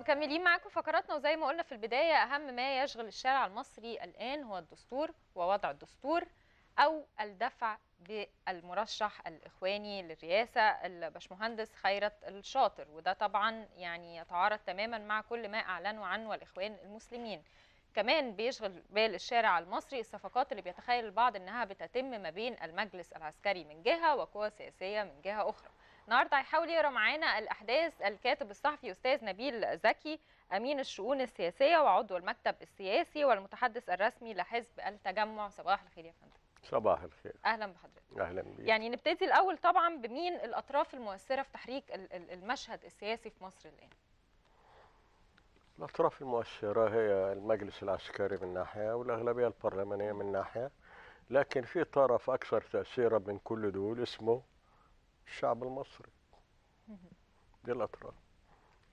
مكملين معاكم فقراتنا وزي ما قلنا في البدايه اهم ما يشغل الشارع المصري الان هو الدستور ووضع الدستور او الدفع بالمرشح الاخواني للرئاسه الباشمهندس خيرت الشاطر وده طبعا يعني يتعارض تماما مع كل ما اعلنوا عنه الاخوان المسلمين كمان بيشغل بال الشارع المصري الصفقات اللي بيتخيل البعض انها بتتم ما بين المجلس العسكري من جهه وقوى سياسيه من جهه اخرى النهارده هيحاول يقرا معانا الاحداث الكاتب الصحفي استاذ نبيل زكي امين الشؤون السياسيه وعضو المكتب السياسي والمتحدث الرسمي لحزب التجمع صباح الخير يا فندم صباح الخير اهلا بحضرتك اهلا بيك يعني نبتدي الاول طبعا بمين الاطراف المؤثره في تحريك المشهد السياسي في مصر الان الاطراف المؤثره هي المجلس العسكري من ناحيه والاغلبيه البرلمانيه من ناحيه لكن في طرف اكثر تاثيرا من كل دول اسمه الشعب المصري للأطراف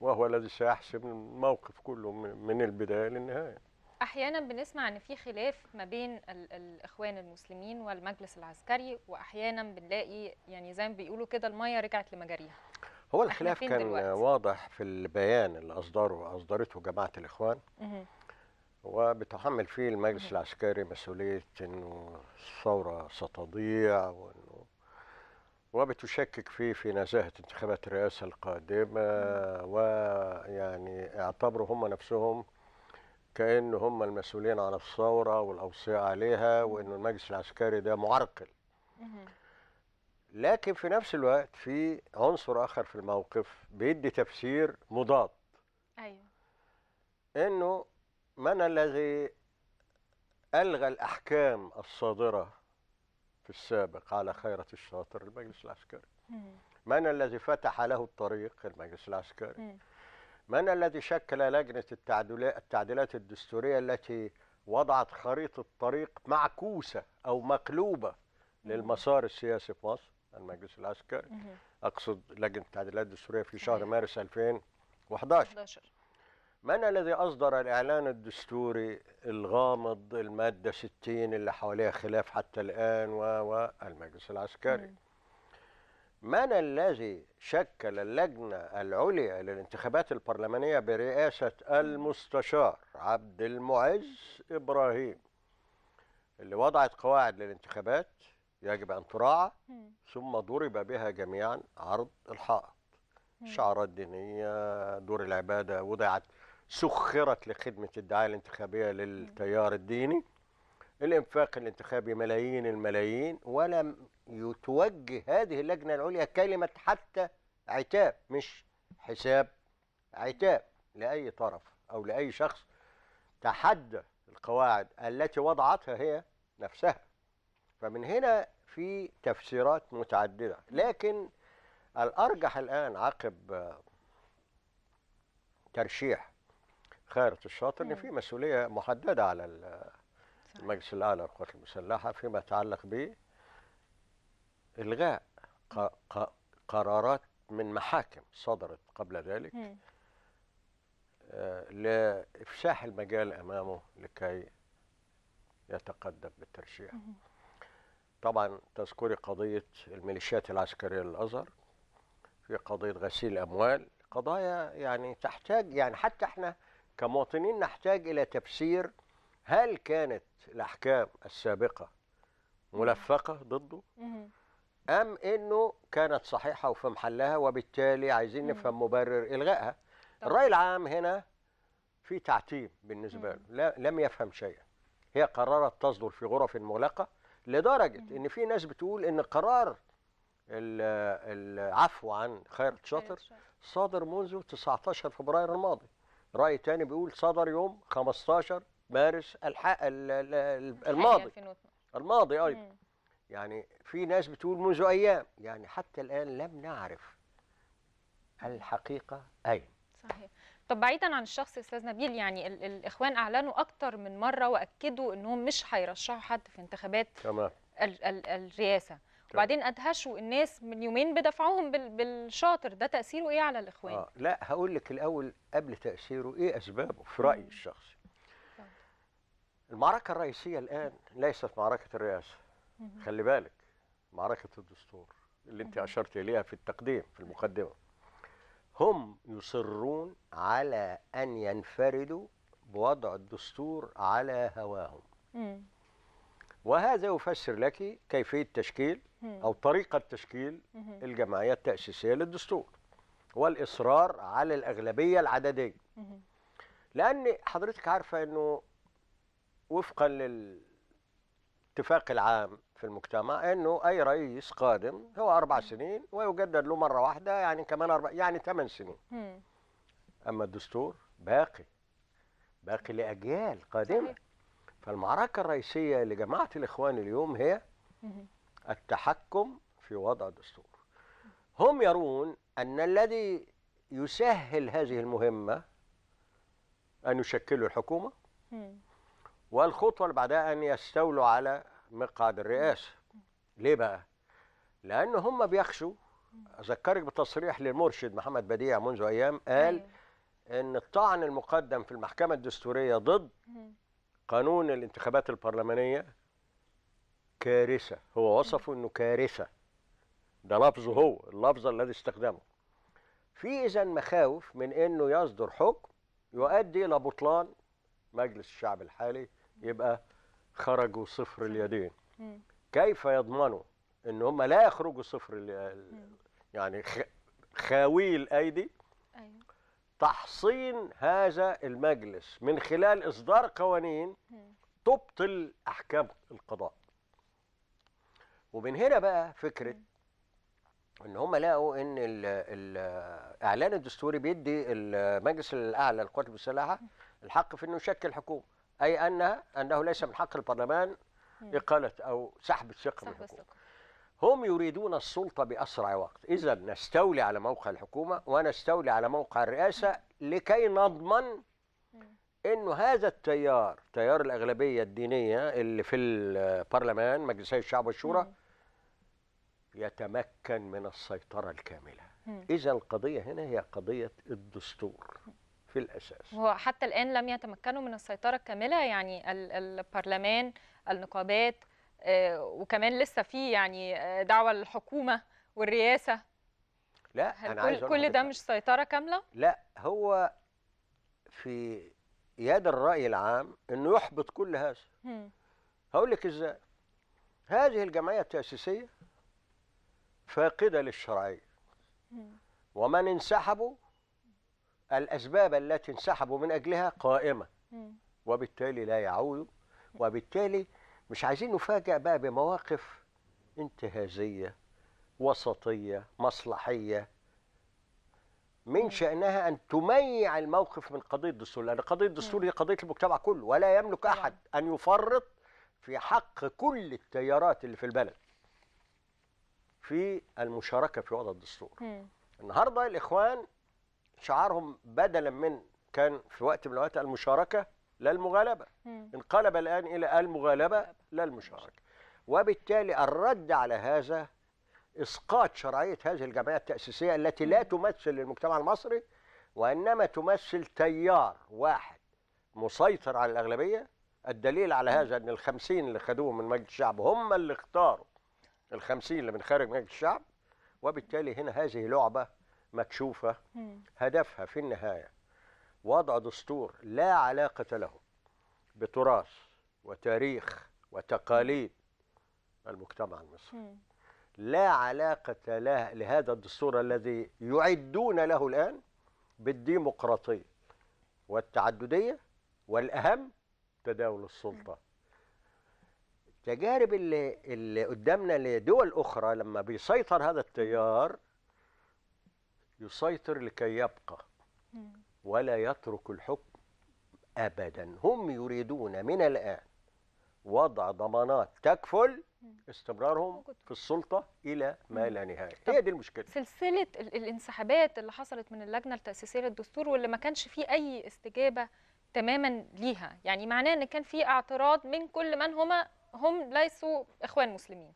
وهو الذي سيحسم الموقف كله من البداية للنهاية احيانا بنسمع ان في خلاف ما بين الاخوان المسلمين والمجلس العسكري واحيانا بنلاقي يعني زي ما بيقولوا كده الميه رجعت لمجاريها هو الخلاف كان دلوقتي. واضح في البيان اللي اصدره اصدرته جماعه الاخوان وبتحمل فيه المجلس العسكري مسؤوليه انه الثوره ستضيع وان وبتشكك فيه في نزاهة انتخابات الرئاسة القادمة ويعني اعتبروا هم نفسهم كأن هم المسؤولين عن الثورة والأوصياء عليها وأن المجلس العسكري ده معرقل لكن في نفس الوقت في عنصر آخر في الموقف بيدي تفسير مضاد أيوه أنه من الذي ألغى الأحكام الصادرة في السابق على خيرة الشاطر المجلس العسكري من الذي فتح له الطريق المجلس العسكري من الذي شكل لجنة التعديلات الدستورية التي وضعت خريطة طريق معكوسة أو مقلوبة للمسار السياسي في مصر المجلس العسكري أقصد لجنة التعديلات الدستورية في شهر مارس 2011 من الذي أصدر الإعلان الدستوري الغامض المادة 60 اللي حواليها خلاف حتى الآن والمجلس العسكري من الذي شكل اللجنة العليا للانتخابات البرلمانية برئاسة المستشار عبد المعز إبراهيم اللي وضعت قواعد للانتخابات يجب أن تراعى ثم ضرب بها جميعا عرض الحائط شعارات دينية دور العبادة وضعت سخرت لخدمة الدعاية الانتخابية للتيار الديني الإنفاق الانتخابي ملايين الملايين ولم يتوجه هذه اللجنة العليا كلمة حتى عتاب مش حساب عتاب لأي طرف أو لأي شخص تحدى القواعد التي وضعتها هي نفسها فمن هنا في تفسيرات متعددة لكن الأرجح الآن عقب ترشيح خارطة الشاطئ ان نعم. في مسؤوليه محدده على المجلس الاعلى للقوات المسلحه فيما يتعلق ب الغاء قرارات من محاكم صدرت قبل ذلك آه، لافساح المجال امامه لكي يتقدم بالترشيح طبعا تذكري قضيه الميليشيات العسكريه للازهر في قضيه غسيل الاموال قضايا يعني تحتاج يعني حتى احنا كمواطنين نحتاج إلى تفسير هل كانت الأحكام السابقة ملفقة ضده أم أنه كانت صحيحة وفي محلها وبالتالي عايزين نفهم مبرر إلغائها الرأي العام هنا في تعتيم بالنسبة له لم يفهم شيئا هي قررت تصدر في غرف مغلقة لدرجة أن في ناس بتقول أن قرار العفو عن خير شاطر صادر منذ 19 فبراير الماضي رأي تاني بيقول صدر يوم 15 مارس الحق الماضي الماضي أيضا أيوة. يعني في ناس بتقول منذ أيام يعني حتى الآن لم نعرف الحقيقة أين صحيح طب بعيدا عن الشخص استاذ نبيل يعني ال الاخوان اعلنوا اكتر من مره واكدوا انهم مش هيرشحوا حد في انتخابات تمام ال ال الرئاسه وبعدين ادهشوا الناس من يومين بدفعوهم بالشاطر ده تاثيره ايه على الاخوان آه لا هقول لك الاول قبل تاثيره ايه اسبابه في رايي الشخصي المعركه الرئيسيه الان ليست معركه الرئاسه خلي بالك معركه الدستور اللي انت اشرت اليها في التقديم في المقدمه هم يصرون على ان ينفردوا بوضع الدستور على هواهم وهذا يفسر لك كيفية تشكيل أو طريقة تشكيل الجمعية التأسيسية للدستور والإصرار على الأغلبية العددية لأن حضرتك عارفة أنه وفقا للاتفاق العام في المجتمع أنه أي رئيس قادم هو أربع سنين ويجدد له مرة واحدة يعني كمان أربع يعني ثمان سنين أما الدستور باقي باقي لأجيال قادمة فالمعركة الرئيسية لجماعة الإخوان اليوم هي التحكم في وضع الدستور هم يرون أن الذي يسهل هذه المهمة أن يشكلوا الحكومة والخطوة اللي بعدها أن يستولوا على مقعد الرئاسة ليه بقى؟ لأن هم بيخشوا أذكرك بتصريح للمرشد محمد بديع منذ أيام قال أيوه. أن الطعن المقدم في المحكمة الدستورية ضد قانون الانتخابات البرلمانية كارثة هو وصفه أنه كارثة ده لفظه هو اللفظ الذي استخدمه في إذا مخاوف من أنه يصدر حكم يؤدي إلى بطلان مجلس الشعب الحالي يبقى خرجوا صفر اليدين كيف يضمنوا ان هم لا يخرجوا صفر يعني خاوي الايدي أيوه. تحصين هذا المجلس من خلال إصدار قوانين تبطل أحكام القضاء ومن هنا بقى فكرة ان هم لقوا ان الاعلان الدستوري بيدي المجلس الاعلى للقوات المسلحه الحق في انه يشكل حكومه اي أنها انه ليس من حق البرلمان اقاله او سحب الثقه من الحكومه هم يريدون السلطة بأسرع وقت إذا نستولي على موقع الحكومة ونستولي على موقع الرئاسة لكي نضمن أنه هذا التيار تيار الأغلبية الدينية اللي في البرلمان مجلسي الشعب والشورى يتمكن من السيطرة الكاملة إذا القضية هنا هي قضية الدستور في الأساس هو حتى الآن لم يتمكنوا من السيطرة الكاملة يعني البرلمان النقابات آه، وكمان لسه في يعني آه، دعوه للحكومه والرئاسه لا هل أنا كل, عايز كل ده مش سيطره كامله لا هو في يد الراي العام انه يحبط كل هذا هقول لك ازاي هذه الجمعيه التاسيسيه فاقده للشرعيه ومن انسحبوا الاسباب التي انسحبوا من اجلها قائمه وبالتالي لا يعودوا وبالتالي مش عايزين نفاجئ بقى بمواقف انتهازية وسطية مصلحية من شأنها أن تميع الموقف من قضية الدستور لأن قضية الدستور هي قضية المجتمع كله ولا يملك نعم. أحد أن يفرط في حق كل التيارات اللي في البلد في المشاركة في وضع الدستور النهاردة الإخوان شعارهم بدلا من كان في وقت من الأوقات المشاركة لا المغالبة انقلب الآن إلى المغالبة لا المشاركة وبالتالي الرد على هذا إسقاط شرعية هذه الجمعية التأسيسية التي لا تمثل المجتمع المصري وإنما تمثل تيار واحد مسيطر على الأغلبية الدليل على هذا أن الخمسين اللي خدوه من مجلس الشعب هم اللي اختاروا الخمسين اللي من خارج مجلس الشعب وبالتالي هنا هذه لعبة مكشوفة هدفها في النهاية وضع دستور لا علاقة له بتراث وتاريخ وتقاليد المجتمع المصري لا علاقة له لهذا الدستور الذي يعدون له الآن بالديمقراطية والتعددية والأهم تداول السلطة تجارب اللي, اللي قدامنا لدول أخرى لما بيسيطر هذا التيار يسيطر لكي يبقى ولا يترك الحكم أبدا هم يريدون من الآن وضع ضمانات تكفل استمرارهم في السلطة إلى ما لا نهاية هي دي المشكلة سلسلة الانسحابات اللي حصلت من اللجنة التأسيسية للدستور واللي ما كانش فيه أي استجابة تماما ليها يعني معناه أن كان في اعتراض من كل من هما هم ليسوا إخوان مسلمين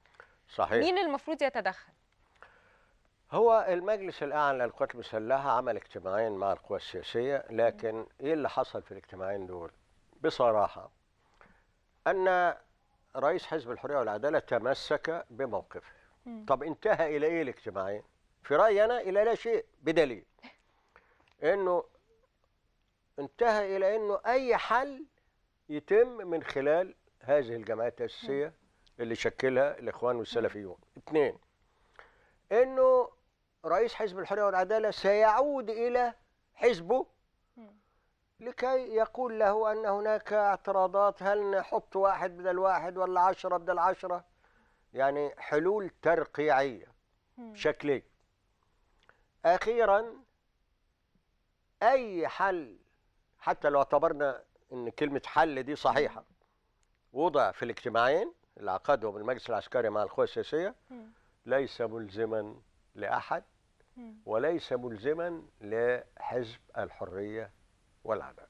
صحيح مين المفروض يتدخل هو المجلس الاعلى للقوات المسلحه عمل اجتماعين مع القوى السياسيه لكن ايه اللي حصل في الاجتماعين دول؟ بصراحه ان رئيس حزب الحريه والعداله تمسك بموقفه. طب انتهى الى ايه الاجتماعين؟ في رايي انا الى لا شيء بدليل انه انتهى الى انه اي حل يتم من خلال هذه الجمعيه التاسيسيه اللي شكلها الاخوان والسلفيون. اثنين انه رئيس حزب الحريه والعداله سيعود الى حزبه لكي يقول له ان هناك اعتراضات هل نحط واحد بدل واحد ولا عشرة بدل عشرة يعني حلول ترقيعيه شكليه اخيرا اي حل حتى لو اعتبرنا ان كلمه حل دي صحيحه وضع في الاجتماعين اللي عقدهم المجلس العسكري مع القوى السياسيه ليس ملزما لاحد وليس ملزما لحزب الحرية والعدالة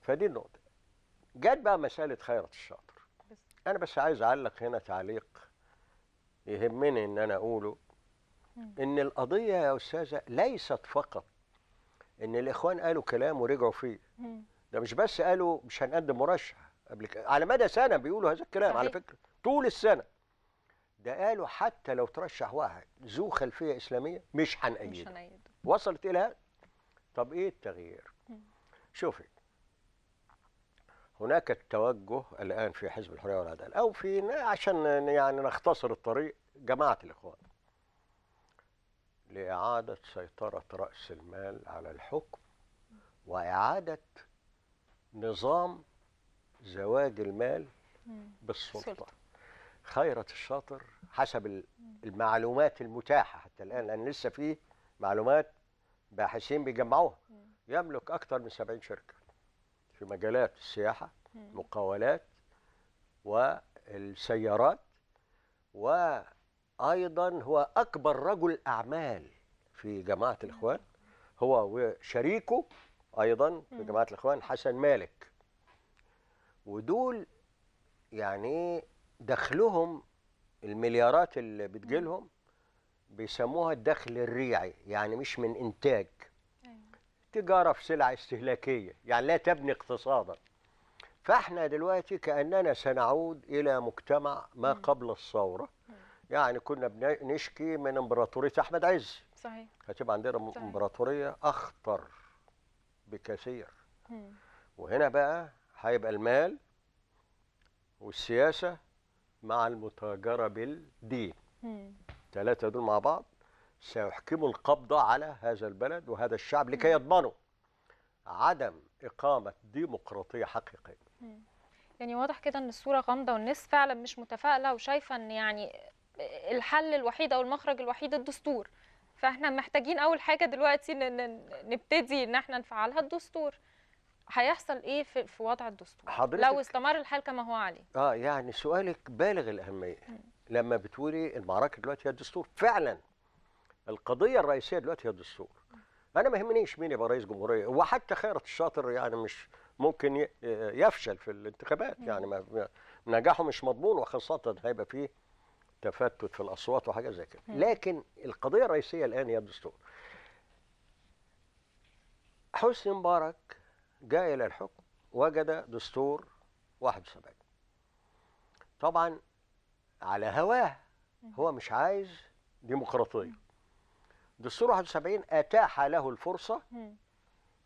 فدي النقطة جت بقى مسألة خيرت الشاطر أنا بس عايز أعلق هنا تعليق يهمني إن أنا أقوله مم. إن القضية يا أستاذة ليست فقط إن الإخوان قالوا كلام ورجعوا فيه مم. ده مش بس قالوا مش هنقدم مرشح قبل كده على مدى سنة بيقولوا هذا الكلام صحيح. على فكرة طول السنة ده قالوا حتى لو ترشح واحد ذو خلفيه اسلاميه مش هنأيده مش وصلت الى طب ايه التغيير؟ شوفي هناك التوجه الان في حزب الحريه والعداله او في عشان يعني نختصر الطريق جماعه الاخوان لاعاده سيطره راس المال على الحكم واعاده نظام زواج المال بالسلطه خيرت الشاطر حسب المعلومات المتاحه حتى الان لان لسه في معلومات باحثين بيجمعوها يملك اكثر من 70 شركه في مجالات السياحه مقاولات والسيارات وايضا هو اكبر رجل اعمال في جماعه الاخوان هو وشريكه ايضا في جماعه الاخوان حسن مالك ودول يعني دخلهم المليارات اللي بتجيلهم بيسموها الدخل الريعي يعني مش من انتاج أيوة. تجاره في سلع استهلاكيه يعني لا تبني اقتصادا فاحنا دلوقتي كاننا سنعود الى مجتمع ما قبل الثوره أيوة. يعني كنا بنشكي من امبراطوريه احمد عز صحيح هتبقى عندنا صحيح. امبراطوريه اخطر بكثير مم. وهنا بقى هيبقى المال والسياسه مع المتاجرة بالدين ثلاثة دول مع بعض سيحكموا القبض على هذا البلد وهذا الشعب لكي يضمنوا عدم إقامة ديمقراطية حقيقية يعني واضح كده ان الصوره غامضه والناس فعلا مش متفائله وشايفه ان يعني الحل الوحيد او المخرج الوحيد الدستور فاحنا محتاجين اول حاجه دلوقتي نبتدي ان احنا نفعلها الدستور هيحصل ايه في, في وضع الدستور حضرتك لو استمر الحال كما هو عليه اه يعني سؤالك بالغ الاهميه لما بتقولي المعركه دلوقتي هي الدستور فعلا القضيه الرئيسيه دلوقتي هي الدستور انا ما يهمنيش مين يبقى رئيس جمهوريه وحتى خيرت الشاطر يعني مش ممكن يفشل في الانتخابات يعني ما نجاحه مش مضمون وخاصه هيبقى فيه تفتت في الاصوات وحاجه زي كده لكن القضيه الرئيسيه الان هي الدستور حسني مبارك جاء إلى الحكم وجد دستور 71 طبعا على هواه هو مش عايز ديمقراطية دستور 71 أتاح له الفرصة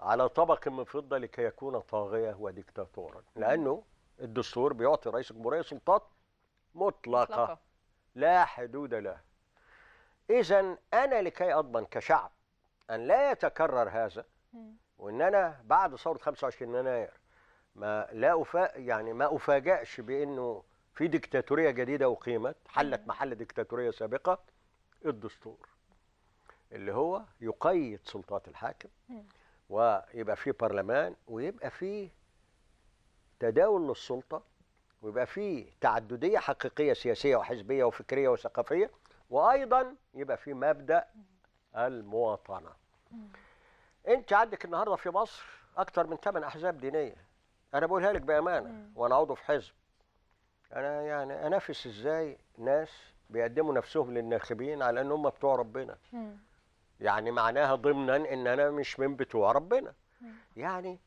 على طبق من فضة لكي يكون طاغية وديكتاتورا لأنه الدستور بيعطي رئيس الجمهورية سلطات مطلقة, مطلقة. لا حدود لها إذا أنا لكي أضمن كشعب أن لا يتكرر هذا وان انا بعد ثوره 25 يناير ما لا أفا يعني ما افاجئش بانه في ديكتاتوريه جديده اقيمت حلت محل ديكتاتوريه سابقه الدستور اللي هو يقيد سلطات الحاكم ويبقى فيه برلمان ويبقى فيه تداول للسلطه ويبقى فيه تعدديه حقيقيه سياسيه وحزبيه وفكريه وثقافيه وايضا يبقى فيه مبدا المواطنه انت عندك النهارده في مصر اكتر من ثمان احزاب دينيه انا بقولها لك بامانه وانا عضو في حزب انا يعني انافس ازاي ناس بيقدموا نفسهم للناخبين على ان هم بتوع ربنا يعني معناها ضمنا ان انا مش من بتوع ربنا يعني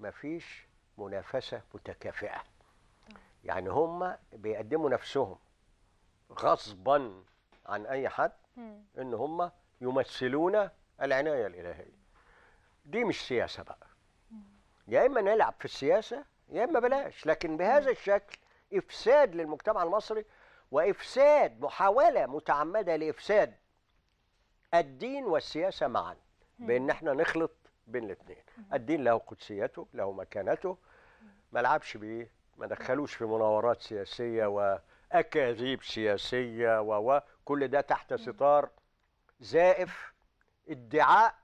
مفيش منافسه متكافئه يعني هم بيقدموا نفسهم غصبا عن اي حد ان هم يمثلون العنايه الالهيه دي مش سياسه بقى يا اما نلعب في السياسه يا اما بلاش لكن بهذا الشكل افساد للمجتمع المصري وافساد محاوله متعمده لافساد الدين والسياسه معا بان احنا نخلط بين الاثنين الدين له قدسيته له مكانته ما لعبش بيه ما دخلوش في مناورات سياسيه واكاذيب سياسيه و كل ده تحت ستار زائف ادعاء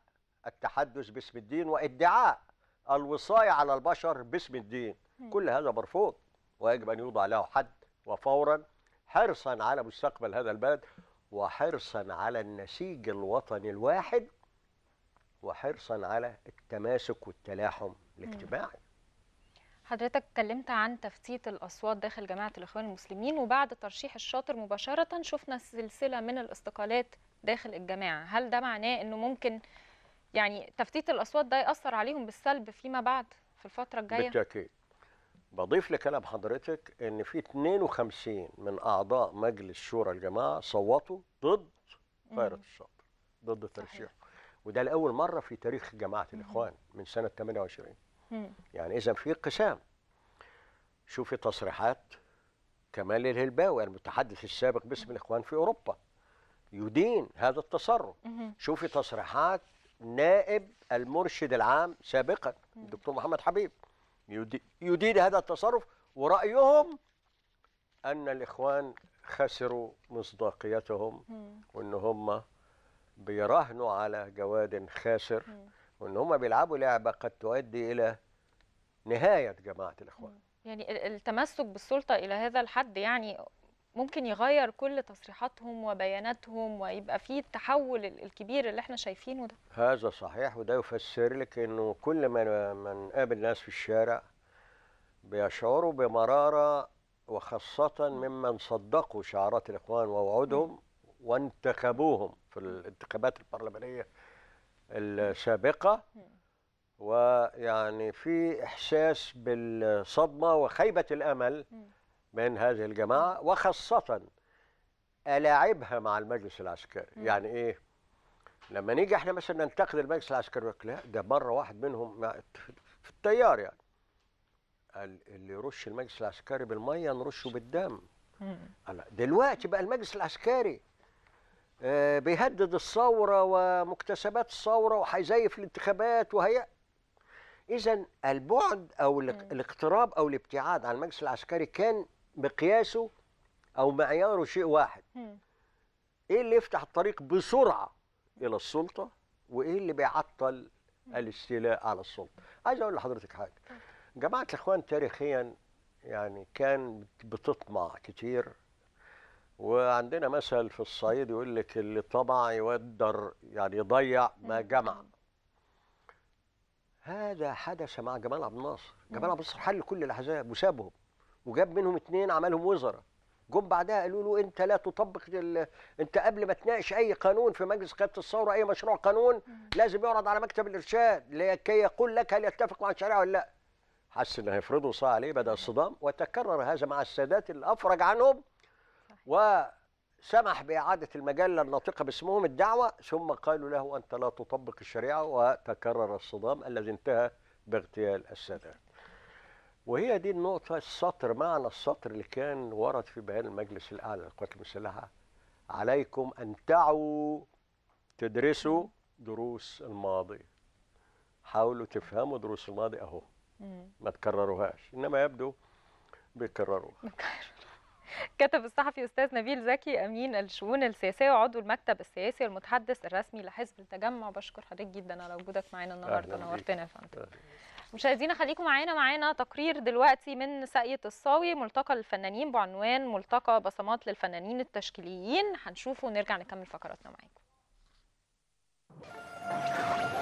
التحدث باسم الدين وادعاء الوصاية على البشر باسم الدين كل هذا مرفوض ويجب أن يوضع له حد وفورا حرصا على مستقبل هذا البلد وحرصا على النسيج الوطني الواحد وحرصا على التماسك والتلاحم الاجتماعي حضرتك اتكلمت عن تفتيت الاصوات داخل جماعه الاخوان المسلمين وبعد ترشيح الشاطر مباشره شفنا سلسله من الاستقالات داخل الجماعه هل ده معناه انه ممكن يعني تفتيت الاصوات ده ياثر عليهم بالسلب فيما بعد في الفتره الجايه بالتاكيد بضيف لكلام حضرتك ان في 52 من اعضاء مجلس شورى الجماعه صوتوا ضد فيروس الشاطر ضد ترشيحه وده لاول مره في تاريخ جماعه الاخوان من سنه 28 مم. يعني اذا في انقسام شوفي تصريحات كمال الهلباوي المتحدث السابق باسم الاخوان في اوروبا يدين هذا التصرف شوفي تصريحات نائب المرشد العام سابقا الدكتور محمد حبيب يدير هذا التصرف ورأيهم أن الإخوان خسروا مصداقيتهم وأن هم بيراهنوا على جواد خاسر وأن هم بيلعبوا لعبة قد تؤدي إلى نهاية جماعة الإخوان يعني التمسك بالسلطة إلى هذا الحد يعني ممكن يغير كل تصريحاتهم وبياناتهم ويبقى في التحول الكبير اللي احنا شايفينه ده هذا صحيح وده يفسر لك انه كل ما نقابل ناس في الشارع بيشعروا بمرارة وخاصة ممن صدقوا شعارات الإخوان ووعودهم وانتخبوهم في الانتخابات البرلمانية السابقة ويعني في إحساس بالصدمة وخيبة الأمل من هذه الجماعة وخاصة ألاعبها مع المجلس العسكري مم. يعني إيه لما نيجي احنا مثلا ننتقد المجلس العسكري يقول لا ده مره واحد منهم في التيار يعني قال اللي يرش المجلس العسكري بالميه نرشه بالدم مم. دلوقتي بقى المجلس العسكري آه، بيهدد الثوره ومكتسبات الثوره وهيزيف الانتخابات وهي اذا البعد او الاقتراب او الابتعاد عن المجلس العسكري كان مقياسه أو معياره شيء واحد م. إيه اللي يفتح الطريق بسرعة إلى السلطة وإيه اللي بيعطل الاستيلاء على السلطة عايز أقول لحضرتك حاجة جماعة الإخوان تاريخيا يعني كان بتطمع كتير وعندنا مثل في الصعيد يقول لك اللي طمع يودر يعني يضيع ما جمع هذا حدث مع جمال عبد الناصر جمال عبد الناصر حل كل الاحزاب وسابهم وجاب منهم اثنين عملهم وزراء جم بعدها قالوا له انت لا تطبق انت قبل ما تناقش اي قانون في مجلس قياده الثوره اي مشروع قانون لازم يعرض على مكتب الارشاد لكي يقول لك هل يتفق مع الشريعه ولا لا حس ان هيفرضوا صاع عليه بدا الصدام وتكرر هذا مع السادات اللي افرج عنهم وسمح باعاده المجله الناطقه باسمهم الدعوه ثم قالوا له انت لا تطبق الشريعه وتكرر الصدام الذي انتهى باغتيال السادات وهي دي النقطة السطر معنى السطر اللي كان ورد في بيان المجلس الأعلى للقوات المسلحة عليكم أن تعوا تدرسوا دروس الماضي حاولوا تفهموا دروس الماضي أهو ما تكرروهاش إنما يبدو بيكرروها كتب الصحفي استاذ نبيل زكي امين الشؤون السياسيه وعضو المكتب السياسي والمتحدث الرسمي لحزب التجمع بشكر حضرتك جدا على وجودك معانا النهارده نورتنا يا فندم مشاهدينا خليكم معانا معانا تقرير دلوقتي من ساقية الصاوي ملتقى الفنانين بعنوان ملتقى بصمات للفنانين التشكيليين هنشوفه ونرجع نكمل فقراتنا معاكم